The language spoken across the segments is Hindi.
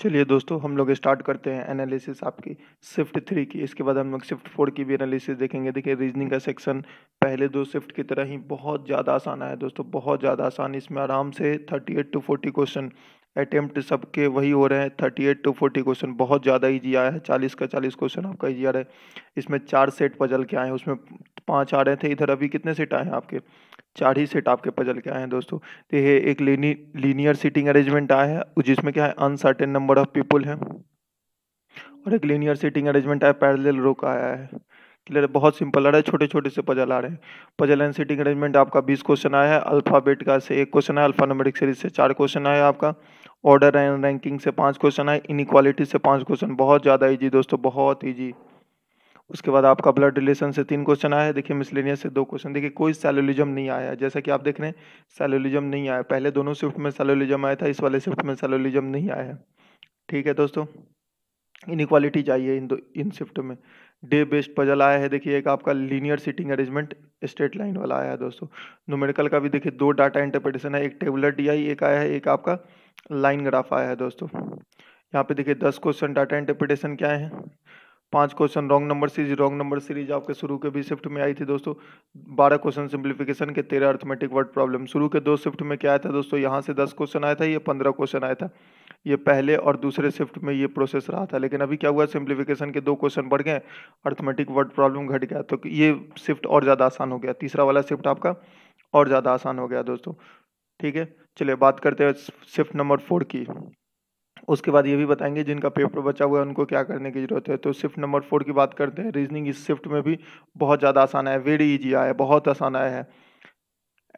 चलिए दोस्तों हम लोग स्टार्ट करते हैं एनालिसिस आपकी शिफ्ट थ्री की इसके बाद हम लोग शिफ्ट फोर की भी एनालिसिस देखेंगे देखिए रीजनिंग का सेक्शन पहले दो शिफ्ट की तरह ही बहुत ज़्यादा आसान आया दोस्तों बहुत ज़्यादा आसान इसमें आराम से thirty eight to forty question attempt सबके वही हो रहे हैं thirty eight to forty question बहुत ज़्यादा ईजी आया है चालीस का चालीस क्वेश्चन आपका ईजी आ रहा है इसमें चार सेट पजल के आए हैं उसमें पाँच आ रहे थे इधर अभी कितने सेट आए हैं आपके चार ही सेट आपके पजल के आए हैं दोस्तों तो ये एक लीनियर सीटिंग अरेंजमेंट आया है जिसमें क्या है अनसर्टेन नंबर ऑफ पीपल हैं और एक लीनियर सीटिंग अरेंजमेंट आया पैरेलल रो का आया है क्लियर बहुत सिंपल आ रहा है छोटे छोटे से पजल आ रहे हैं पजल एंड सीटिंग अरेंजमेंट आपका बीस क्वेश्चन आया है अल्फ़ाबेट का से एक क्वेश्चन आया नंबर सीरीज से चार क्वेश्चन आया आपका ऑर्डर एंड रैंकिंग से पांच क्वेश्चन आए इनक्वालिटी से पांच क्वेश्चन बहुत ज़्यादा ईजी दोस्तों बहुत ईजी उसके बाद आपका ब्लड रिलेशन से तीन क्वेश्चन आया है देखिए मिसलेनियस से दो क्वेश्चन देखिए कोई सेलोलिज्म नहीं आया जैसा कि आप देख रहे हैं सेलोलिज्म नहीं आया पहले दोनों शिफ्ट में सेलोलिज्म आया था इस वाले शिफ्ट में सेलोलिज्म नहीं आया है ठीक है दोस्तों इनक्वालिटी चाहिए इन दो इन शिफ्ट में डे बेस्ड पजल आया है देखिए एक आपका linear seating arrangement straight line वाला आया है दोस्तों न्यूमेरिकल का भी देखिए दो डाटा इंटरप्रिटेशन है एक टेबुलर डीआई एक आया है एक आपका लाइन ग्राफ आया है दोस्तों यहाँ पे देखिए दस क्वेश्चन डाटा इंटरप्रिटेशन क्या है पांच question wrong number series wrong number series आपके शुरू के भी शिफ्ट में आई थी दोस्तों बारह क्वेश्चन सिंप्लीफिकेशन के तेरह अर्थमेटिक वर्ड प्रॉब्लम शुरू के दो शिफ्ट में क्या आया था दोस्तों यहाँ से दस क्वेश्चन आया था ये पंद्रह क्वेश्चन आया था ये पहले और दूसरे शिफ्ट में ये प्रोसेस रहा था लेकिन अभी क्या हुआ सिंप्लीफिकेशन के दो क्वेश्चन बढ़ गए अर्थमेटिक वर्ड प्रॉब्लम घट गया तो ये शिफ्ट और ज़्यादा आसान हो गया तीसरा वाला शिफ्ट आपका और ज़्यादा आसान हो गया दोस्तों ठीक है चलिए बात करते हैं शिफ्ट नंबर फोर की उसके बाद ये भी बताएंगे जिनका पेपर बचा हुआ है उनको क्या करने की ज़रूरत है तो शिफ्ट नंबर फोर की बात करते हैं रीजनिंग इस शिफ्ट में भी बहुत ज़्यादा आसान है वेरी ईजी आया है बहुत आसान आया है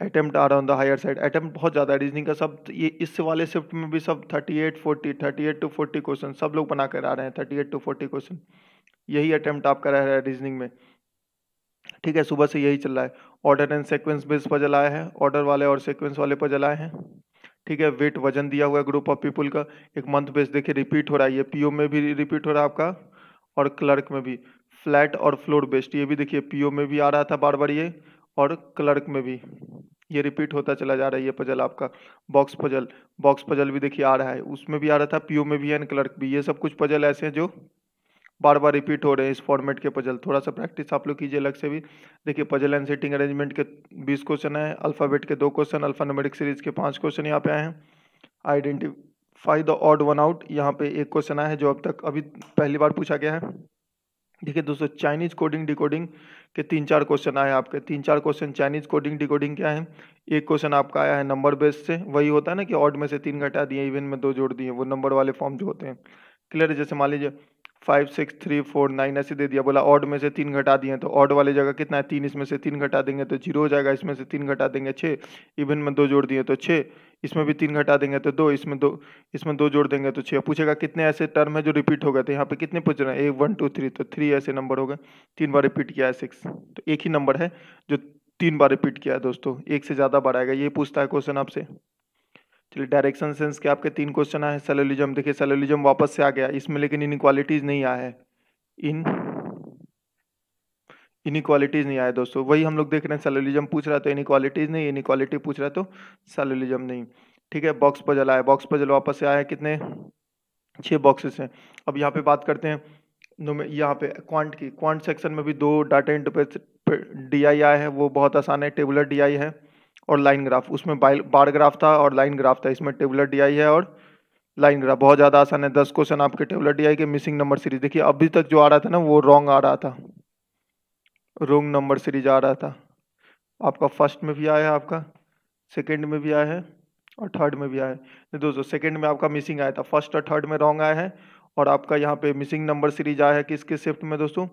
अटैम्प्ट आ रहा on the higher side attempt बहुत ज़्यादा है रीजनिंग का सब ये इस वाले शिफ्ट में भी सब thirty eight forty thirty eight to forty question सब लोग बना कर आ रहे हैं thirty eight to forty question यही अटैम्प्ट आपका रह रहा है रीजनिंग में ठीक है सुबह से यही चल रहा है ऑर्डर एंड सिक्वेंस बेस पर जलाया है ऑर्डर वाले और सेक्वेंस वाले पर जलाए हैं ठीक है वेट वजन दिया हुआ है ग्रुप ऑफ पीपल का एक मंथ बेस देखिए रिपीट हो रहा है ये ओ में भी रिपीट हो रहा है आपका और क्लर्क में भी फ्लैट और फ्लोर बेस्ड ये भी देखिए ओ में भी आ रहा था बार बार ये और क्लर्क में भी ये रिपीट होता चला जा रहा है ये पजल आपका बॉक्स पजल बॉक्स पजल भी देखिए आ रहा है उसमें भी आ रहा था पीओ में भी एन क्लर्क भी ये सब कुछ पजल ऐसे हैं जो बार बार रिपीट हो रहे हैं इस फॉर्मेट के पजल थोड़ा सा प्रैक्टिस आप लोग कीजिए अलग से भी देखिए पजल एंड सीटिंग अरेंजमेंट के बीस क्वेश्चन हैं अल्फ़ाबेट के दो क्वेश्चन नोमेटिक सीरीज के पाँच क्वेश्चन यहाँ पे आए हैं identify the odd one out यहाँ पे एक क्वेश्चन आया है जो अब तक अभी पहली बार पूछा गया है देखिए दोस्तों चाइनीज कोडिंग डिकोडिंग के तीन चार क्वेश्चन आए आपके तीन चार क्वेश्चन चाइनीज कोडिंग डिकोडिंग क्या है एक क्वेश्चन आपका आया है नंबर बेस से वही होता है ना कि ऑड में से तीन घटा दिए इवन में दो जोड़ दिए वो नंबर वाले फॉर्म जो होते हैं क्लियर है जैसे मान लीजिए five six three four nine ऐसे दे दिया बोला ऑड में से तीन घटा दिए तो ऑड वाले जगह कितना है तीन इसमें से तीन घटा देंगे तो जीरो हो जाएगा इसमें से तीन घटा देंगे छः इवन में दो जोड़ दिए तो छः इसमें भी तीन घटा देंगे तो दो इसमें दो इसमें दो जोड़ देंगे तो छः पूछेगा कितने ऐसे टर्म है जो रिपीट हो गए थे यहाँ पे कितने पूछ रहे हैं एक वन टू थ्री तो थ्री ऐसे नंबर हो गए तीन बार रिपीट किया है सिक्स तो एक ही नंबर है जो तीन बार रिपीट किया है दोस्तों एक से ज़्यादा बार आएगा ये पूछता है क्वेश्चन आपसे चलिए डायरेक्शन सेंस के आपके तीन क्वेश्चन आए सेलोलिज्म देखिए सेलोलिज्म वापस से आ गया इसमें लेकिन इनक्वालिटीज़ नहीं आया है इन इनिक्वालिटीज़ नहीं आया दोस्तों वही हम लोग देख रहे हैं सेलोलिज्म पूछ रहा तो इनिक्वालिटीज़ नहीं इनिक्वालिटी पूछ रहा तो सेलोलिज्म नहीं ठीक है बॉक्स पजल आया बॉक्स पजल वापस से आया है कितने छः बॉक्सेस हैं अब यहाँ पे बात करते हैं यहाँ पे क्वांट की क्वांट सेक्शन में भी दो डाटा इंटरप्रेट डी आई आया है वो बहुत आसान है टेबुलर डी आई है और लाइन ग्राफ उसमें बार ग्राफ था और लाइन ग्राफ था इसमें टेबुलर डी आई है और लाइन ग्राफ बहुत ज़्यादा आसान है दस क्वेश्चन आपके टेबुलर डी आई के मिसिंग नंबर सीरीज देखिए अभी तक जो आ रहा था ना वो रॉन्ग आ रहा था रोंग नंबर सीरीज आ रहा था आपका फर्स्ट में भी आया है आपका सेकंड में भी आया है और थर्ड में भी आया है दोस्तों सेकंड में आपका मिसिंग आया था फर्स्ट और थर्ड में रॉन्ग आया है और आपका यहाँ पे मिसिंग नंबर सीरीज आया है किसके शिफ्ट में दोस्तों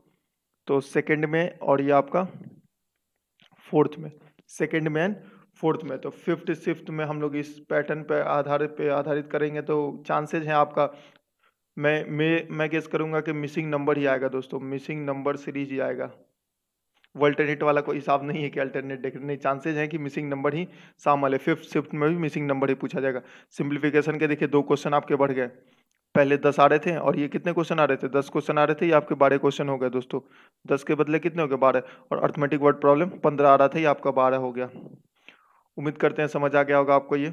तो सेकंड में और ये आपका फोर्थ में सेकंड में एंड फोर्थ में तो फिफ्थ शिफ्ट में हम लोग इस पैटर्न पर आधारित पे आधारित करेंगे तो चांसेज हैं आपका मैं मैं मैं गेस करूँगा कि मिसिंग नंबर ही आएगा दोस्तों मिसिंग नंबर सीरीज ही आएगा वो अल्टरनेट वाला कोई हिसाब नहीं है कि अल्टरनेट देख नहीं चांसेज हैं कि मिसिंग नंबर ही साम वाले फिफ्थ शिफ्ट में भी मिसिंग नंबर ही पूछा जाएगा सिंप्लीफिकेशन के देखिए दो क्वेश्चन आपके बढ़ गए पहले दस आ रहे थे और ये कितने क्वेश्चन आ रहे थे दस क्वेश्चन आ रहे थे ये आपके बारह क्वेश्चन हो गए दोस्तों दस के बदले कितने हो गए बारह और अर्थमेटिक वर्ड प्रॉब्लम पंद्रह आ रहा था ये आपका बारह हो गया उम्मीद करते हैं समझ आ गया होगा आपको ये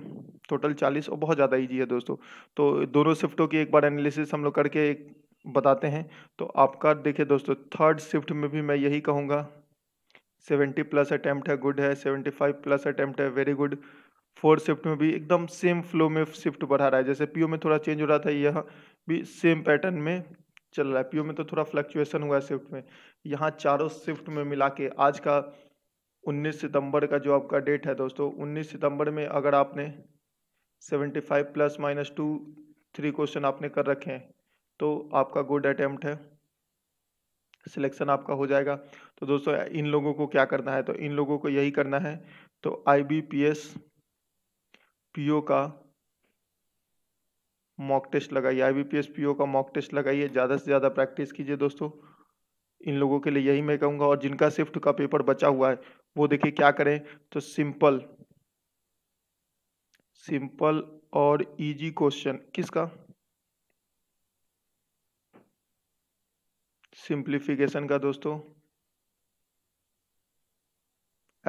टोटल चालीस और बहुत ज़्यादा ईजी है दोस्तों तो दोनों शिफ्टों की एक बार एनालिसिस हम लोग करके एक बताते हैं तो आपका देखिए दोस्तों थर्ड शिफ्ट में भी मैं यही कहूँगा सेवेंटी प्लस अटैम्प्ट है गुड है सेवेंटी फाइव प्लस अटैम्प्ट है वेरी गुड फोर शिफ्ट में भी एकदम सेम फ्लो में शिफ्ट बढ़ा रहा है जैसे पीओ में थोड़ा चेंज हो रहा था यह भी सेम पैटर्न में चल रहा है पीओ में तो थोड़ा फ्लक्चुएसन हुआ है शिफ्ट में यहाँ चारों शिफ्ट में मिला के आज का उन्नीस सितंबर का जो आपका डेट है दोस्तों उन्नीस सितंबर में अगर आपने seventy five plus minus two three question आपने कर रखे हैं तो आपका गुड अटैम्प्ट है सिलेक्शन आपका हो जाएगा तो दोस्तों इन लोगों को क्या करना है तो इन लोगों को यही करना है तो आईबीपीएस पीओ का मॉक टेस्ट लगाइए आईबीपीएस पीओ का मॉक टेस्ट लगाइए ज़्यादा से ज़्यादा प्रैक्टिस कीजिए दोस्तों इन लोगों के लिए यही मैं कहूँगा और जिनका शिफ्ट का पेपर बचा हुआ है वो देखिए क्या करें तो सिंपल सिंपल और इजी क्वेश्चन किसका सिंप्लीफिकेशन का दोस्तों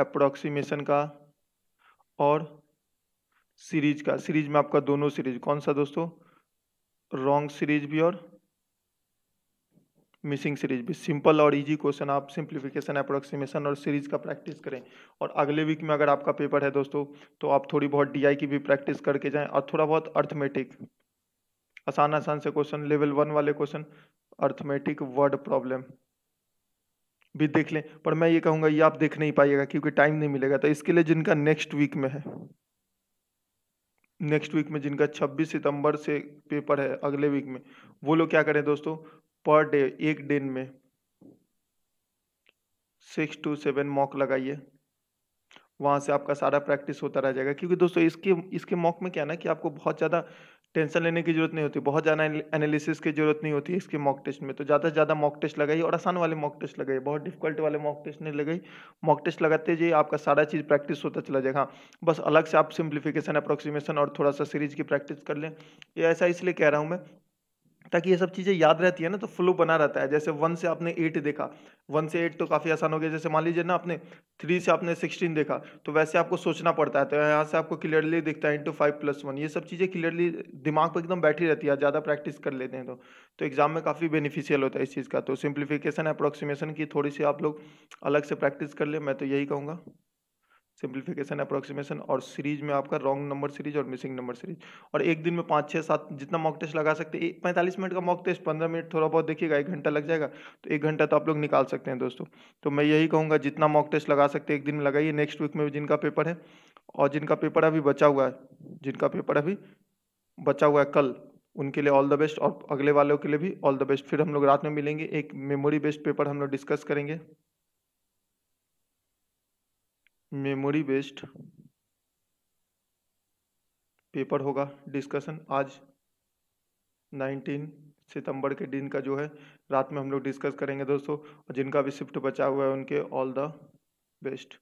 अप्रोक्सीमेशन का और सीरीज का सीरीज में आपका दोनों सीरीज कौन सा दोस्तों रॉन्ग सीरीज भी और मिसिंग सीरीज भी सिंपल और इजी क्वेश्चन आप सिंप्लीफिकेशन अप्रोक्सीमेशन और सीरीज का प्रैक्टिस करें और अगले वीक में अगर आपका पेपर है दोस्तों तो आप थोड़ी बहुत डीआई की भी प्रैक्टिस करके जाएं और थोड़ा बहुत अर्थमेटिक आसान आसान से क्वेश्चन लेवल वन वाले क्वेश्चन अर्थमेटिक वर्ड प्रॉब्लम भी देख लें पर मैं ये कहूँगा ये आप देख नहीं पाइएगा क्योंकि टाइम नहीं मिलेगा तो इसके लिए जिनका नेक्स्ट वीक में है नेक्स्ट वीक में जिनका 26 सितंबर से पेपर है अगले वीक में वो लोग क्या करें दोस्तों पर डे एक दिन में सिक्स टू सेवन मॉक लगाइए वहाँ से आपका सारा प्रैक्टिस होता रह जाएगा क्योंकि दोस्तों इसके इसके मॉक में क्या है ना कि आपको बहुत ज़्यादा टेंशन लेने की जरूरत नहीं होती बहुत ज़्यादा एनालिसिस की जरूरत नहीं होती इसके मॉक टेस्ट में तो ज़्यादा से ज़्यादा मॉक टेस्ट लगाइए और आसान वाले मॉक टेस्ट लगाइए बहुत डिफिकल्ट वाले मॉक टेस्ट नहीं लगाई मॉक टेस्ट लगाते जी आपका सारा चीज़ प्रैक्टिस होता चला जाएगा बस अलग से आप सिंप्लीफिकेशन अप्रोक्सीमेशन और थोड़ा सा सीरीज की प्रैक्टिस कर लें ये ऐसा इसलिए कह रहा हूँ मैं ताकि ये सब चीज़ें याद रहती है ना तो फ्लो बना रहता है जैसे वन से आपने एट देखा वन से एट तो काफ़ी आसान हो गया जैसे मान लीजिए ना आपने थ्री से आपने सिक्सटीन देखा तो वैसे आपको सोचना पड़ता है तो यहाँ से आपको क्लियरली दिखता है इंटू फाइव प्लस वन ये सब चीज़ें क्लियरली दिमाग पर एकदम बैठी रहती है ज़्यादा प्रैक्टिस कर लेते हैं तो तो एग्ज़ाम में काफ़ी बेनिफिशियल होता है इस चीज़ का तो सिंप्लीफिकेशन अप्रोक्सीमेशन की थोड़ी सी आप लोग अलग से प्रैक्टिस कर ले मैं तो यही कहूँगा सिंप्लीफिकेशन अप्रोक्सीमेशन और सीरीज में आपका रॉन्ग नंबर सीरीज और मिसिंग नंबर सीरीज और एक दिन में पाँच छः सात जितना मॉक टेस्ट लगा सकते हैं पैंतालीस मिनट का मॉक टेस्ट पंद्रह मिनट थोड़ा बहुत देखिएगा एक घंटा लग जाएगा तो एक घंटा तो आप लोग निकाल सकते हैं दोस्तों तो मैं यही कहूँगा जितना मॉक टेस्ट लगा सकते एक दिन में लगाइए नेक्स्ट वीक में भी जिनका पेपर है और जिनका पेपर अभी बचा हुआ है जिनका पेपर अभी बचा हुआ है कल उनके लिए ऑल द बेस्ट और अगले वालों के लिए भी ऑल द बेस्ट फिर हम लोग रात में मिलेंगे एक मेमोरी बेस्ड पेपर हम लोग डिस्कस करेंगे मेमोरी बेस्ड पेपर होगा डिस्कशन आज 19 सितंबर के दिन का जो है रात में हम लोग डिस्कस करेंगे दोस्तों और जिनका भी शिफ्ट बचा हुआ है उनके ऑल द बेस्ट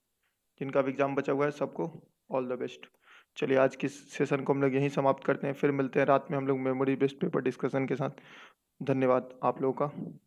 जिनका भी एग्ज़ाम बचा हुआ है सबको ऑल द बेस्ट चलिए आज की सेशन को हम लोग यहीं समाप्त करते हैं फिर मिलते हैं रात में हम लोग मेमोरी बेस्ड पेपर डिस्कशन के साथ धन्यवाद आप लोगों का